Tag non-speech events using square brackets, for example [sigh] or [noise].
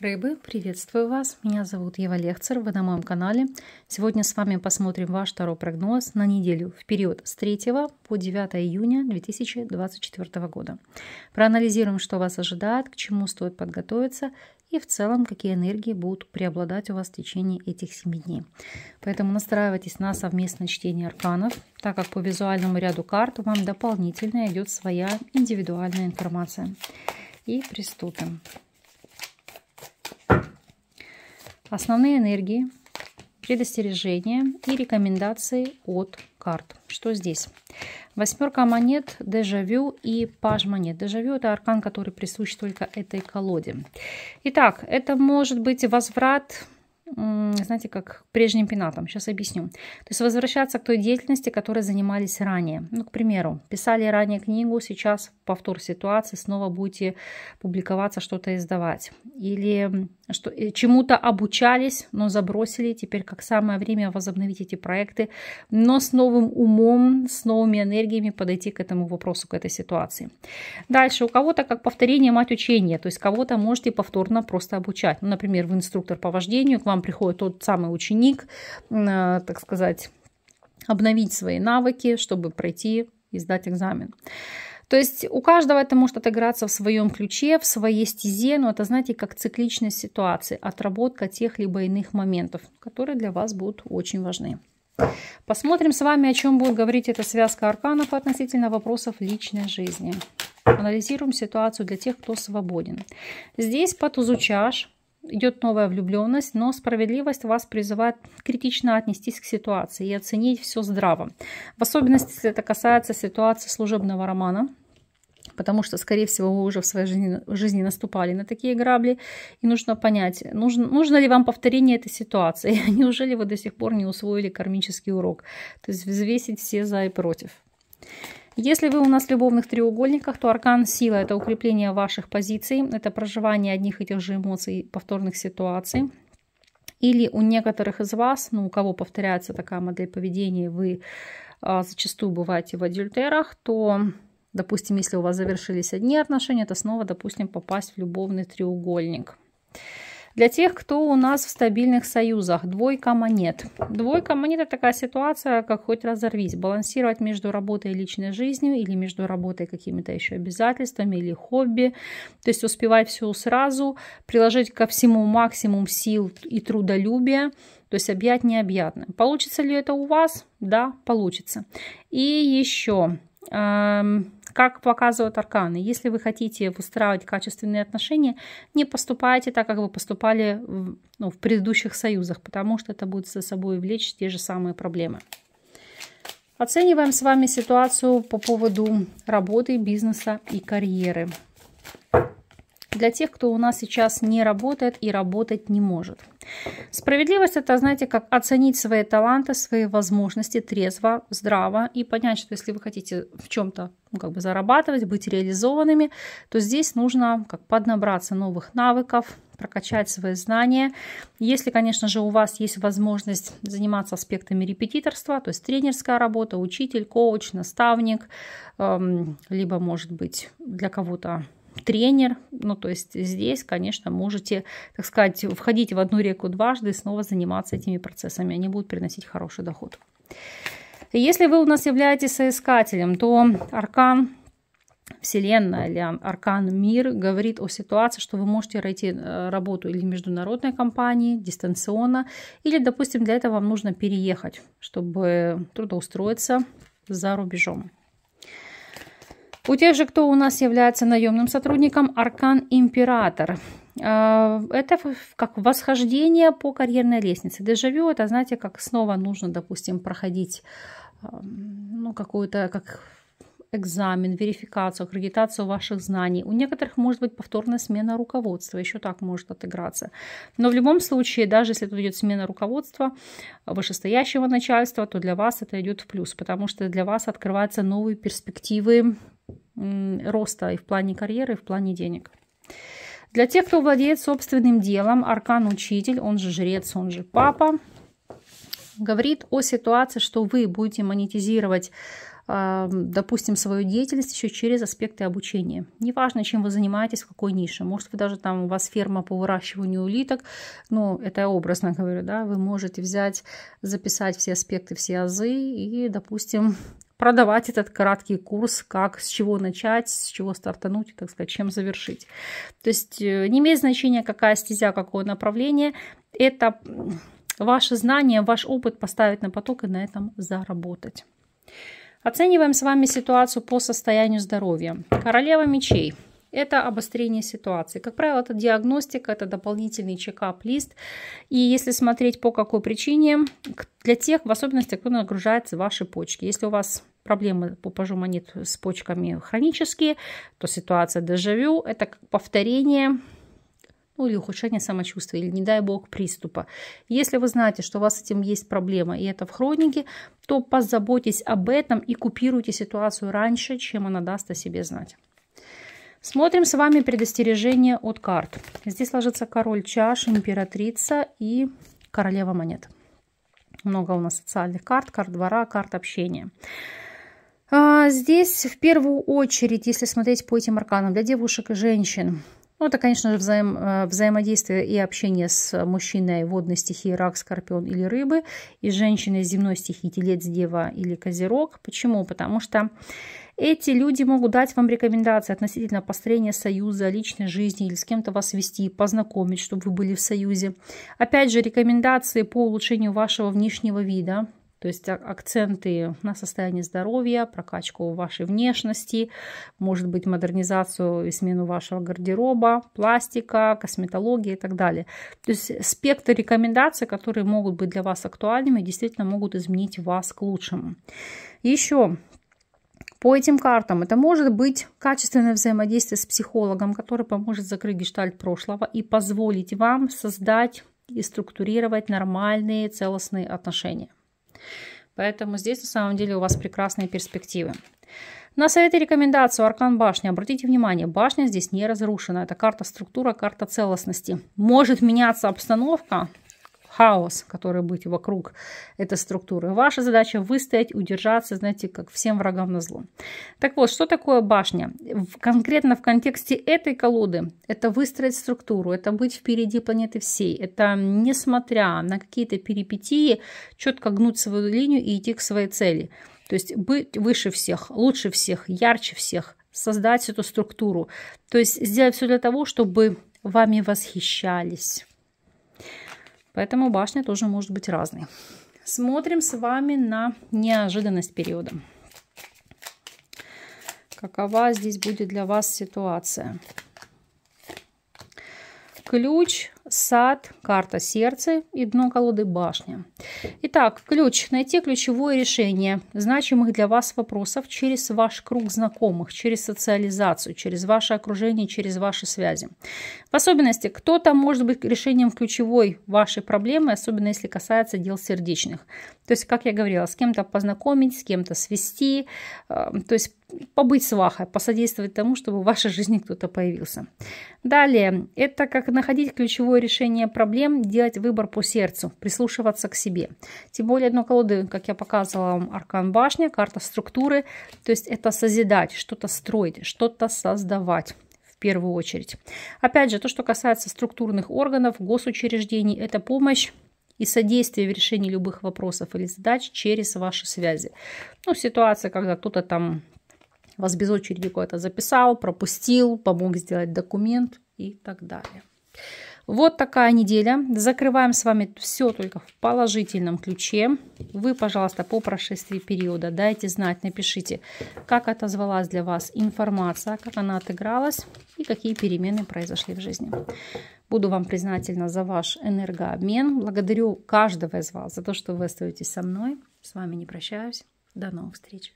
Рыбы, приветствую вас. Меня зовут Ева Лехцер, вы на моем канале. Сегодня с вами посмотрим ваш второй прогноз на неделю в период с 3 по 9 июня 2024 года. Проанализируем, что вас ожидает, к чему стоит подготовиться и в целом, какие энергии будут преобладать у вас в течение этих 7 дней. Поэтому настраивайтесь на совместное чтение арканов, так как по визуальному ряду карт вам дополнительно идет своя индивидуальная информация. И приступим. Основные энергии, предостережения и рекомендации от карт. Что здесь? Восьмерка монет, дежавю и паж монет. Дежавю – это аркан, который присущ только этой колоде. Итак, это может быть возврат знаете, как к прежним пенатам. Сейчас объясню. То есть возвращаться к той деятельности, которой занимались ранее. Ну, к примеру, писали ранее книгу, сейчас повтор ситуации, снова будете публиковаться, что-то издавать. Или что э, чему-то обучались, но забросили. Теперь как самое время возобновить эти проекты, но с новым умом, с новыми энергиями подойти к этому вопросу, к этой ситуации. Дальше, у кого-то как повторение мать учения, то есть кого-то можете повторно просто обучать. Ну, например, в инструктор по вождению, к вам приходит тот самый ученик, э, так сказать, обновить свои навыки, чтобы пройти и сдать экзамен. То есть у каждого это может отыграться в своем ключе, в своей стезе, но это, знаете, как цикличность ситуации, отработка тех либо иных моментов, которые для вас будут очень важны. Посмотрим с вами, о чем будет говорить эта связка арканов относительно вопросов личной жизни. Анализируем ситуацию для тех, кто свободен. Здесь по тузу чаш – идет новая влюбленность, но справедливость вас призывает критично отнестись к ситуации и оценить все здраво. В особенности это касается ситуации служебного романа, потому что, скорее всего, вы уже в своей жизни, жизни наступали на такие грабли, и нужно понять, нужно, нужно ли вам повторение этой ситуации, [laughs] неужели вы до сих пор не усвоили кармический урок, то есть взвесить все за и против. Если вы у нас в любовных треугольниках, то аркан сила – это укрепление ваших позиций, это проживание одних и тех же эмоций, повторных ситуаций. Или у некоторых из вас, ну, у кого повторяется такая модель поведения, вы а, зачастую бываете в адюльтерах, то, допустим, если у вас завершились одни отношения, то снова, допустим, попасть в любовный треугольник. Для тех, кто у нас в стабильных союзах, двойка монет. Двойка монет – это такая ситуация, как хоть разорвись. Балансировать между работой и личной жизнью или между работой и какими-то еще обязательствами или хобби. То есть успевать все сразу, приложить ко всему максимум сил и трудолюбия. То есть объять необъятное. Получится ли это у вас? Да, получится. И еще... Эм, как показывают арканы, если вы хотите выстраивать качественные отношения, не поступайте так, как вы поступали в, ну, в предыдущих союзах, потому что это будет за собой влечь те же самые проблемы. Оцениваем с вами ситуацию по поводу работы, бизнеса и карьеры для тех, кто у нас сейчас не работает и работать не может. Справедливость – это, знаете, как оценить свои таланты, свои возможности трезво, здраво и понять, что если вы хотите в чем-то ну, как бы зарабатывать, быть реализованными, то здесь нужно как поднабраться новых навыков, прокачать свои знания. Если, конечно же, у вас есть возможность заниматься аспектами репетиторства, то есть тренерская работа, учитель, коуч, наставник, эм, либо, может быть, для кого-то тренер. Ну, то есть здесь, конечно, можете, так сказать, входить в одну реку дважды и снова заниматься этими процессами. Они будут приносить хороший доход. Если вы у нас являетесь соискателем, то аркан Вселенная или Аркан Мир говорит о ситуации, что вы можете найти э, работу или в международной компании, дистанционно, или, допустим, для этого вам нужно переехать, чтобы трудоустроиться за рубежом. У тех же, кто у нас является наемным сотрудником, Аркан Император. Э, это как восхождение по карьерной лестнице. Дежавю, это, знаете, как снова нужно, допустим, проходить эм, ну, какую-то, как экзамен, верификацию, аккредитацию ваших знаний. У некоторых может быть повторная смена руководства, еще так может отыграться. Но в любом случае, даже если тут идет смена руководства э, вышестоящего начальства, то для вас это идет в плюс, потому что для вас открываются новые перспективы роста и в плане карьеры, и в плане денег. Для тех, кто владеет собственным делом, аркан-учитель, он же жрец, он же папа, говорит о ситуации, что вы будете монетизировать а, допустим, свою деятельность еще через аспекты обучения. Неважно, чем вы занимаетесь, в какой нише. Может, вы даже там у вас ферма по выращиванию улиток, но ну, это я образно говорю, да, вы можете взять, записать все аспекты, все азы и, допустим, продавать этот краткий курс, как, с чего начать, с чего стартануть, так сказать, чем завершить. То есть э, не имеет значения, какая стезя, какое направление. Это ваше знание, ваш опыт поставить на поток и на этом заработать. Оцениваем с вами ситуацию по состоянию здоровья. Королева мечей – это обострение ситуации. Как правило, это диагностика, это дополнительный чекап-лист. И если смотреть по какой причине, для тех, в особенности, кто нагружается ваши почки. Если у вас проблемы по пожуманит с почками хронические, то ситуация дежавю – это повторение ну, или ухудшение самочувствия, или, не дай бог, приступа. Если вы знаете, что у вас с этим есть проблема, и это в хронике, то позаботьтесь об этом и купируйте ситуацию раньше, чем она даст о себе знать. Смотрим с вами предостережение от карт. Здесь ложится король чаш, императрица и королева монет. Много у нас социальных карт, карт двора, карт общения. А, здесь в первую очередь, если смотреть по этим арканам, для девушек и женщин, ну, это, конечно же, взаим, э, взаимодействие и общение с мужчиной водной стихии рак, скорпион или рыбы, и женщиной земной стихии телец, дева или козерог. Почему? Потому что эти люди могут дать вам рекомендации относительно построения союза, личной жизни или с кем-то вас вести, познакомить, чтобы вы были в союзе. Опять же, рекомендации по улучшению вашего внешнего вида, то есть а, акценты на состояние здоровья, прокачку вашей внешности, может быть, модернизацию и смену вашего гардероба, пластика, косметология и так далее. То есть спектр рекомендаций, которые могут быть для вас актуальными, действительно могут изменить вас к лучшему. Еще по этим картам. Это может быть качественное взаимодействие с психологом, который поможет закрыть гештальт прошлого и позволить вам создать и структурировать нормальные целостные отношения. Поэтому здесь на самом деле у вас прекрасные перспективы. На совет и рекомендацию Аркан Башни. Обратите внимание, башня здесь не разрушена. Это карта структура, карта целостности. Может меняться обстановка, хаос, который быть вокруг этой структуры. Ваша задача выстоять, удержаться, знаете, как всем врагам на зло. Так вот, что такое башня? В, конкретно в контексте этой колоды это выстроить структуру, это быть впереди планеты всей, это несмотря на какие-то перипетии, четко гнуть свою линию и идти к своей цели. То есть быть выше всех, лучше всех, ярче всех, создать эту структуру. То есть сделать все для того, чтобы вами восхищались. Поэтому башня тоже может быть разной. Смотрим с вами на неожиданность периода. Какова здесь будет для вас ситуация? Ключ сад, карта Сердце и дно колоды башня. Итак, ключ. Найти ключевое решение значимых для вас вопросов через ваш круг знакомых, через социализацию, через ваше окружение, через ваши связи. В особенности, кто-то может быть решением ключевой вашей проблемы, особенно если касается дел сердечных. То есть, как я говорила, с кем-то познакомить, с кем-то свести, э, то есть побыть свахой, посодействовать тому, чтобы в вашей жизни кто-то появился. Далее, это как находить ключевое такое решение проблем делать выбор по сердцу, прислушиваться к себе. Тем более одно колоды, как я показывала вам, аркан башня, карта структуры. То есть это созидать, что-то строить, что-то создавать. В первую очередь. Опять же, то, что касается структурных органов, госучреждений, это помощь и содействие в решении любых вопросов или задач через ваши связи. Ну, ситуация, когда кто-то там вас без очереди куда-то записал, пропустил, помог сделать документ и так далее. Вот такая неделя. Закрываем с вами все только в положительном ключе. Вы, пожалуйста, по прошествии периода дайте знать, напишите, как отозвалась для вас информация, как она отыгралась и какие перемены произошли в жизни. Буду вам признательна за ваш энергообмен. Благодарю каждого из вас за то, что вы остаетесь со мной. С вами не прощаюсь. До новых встреч.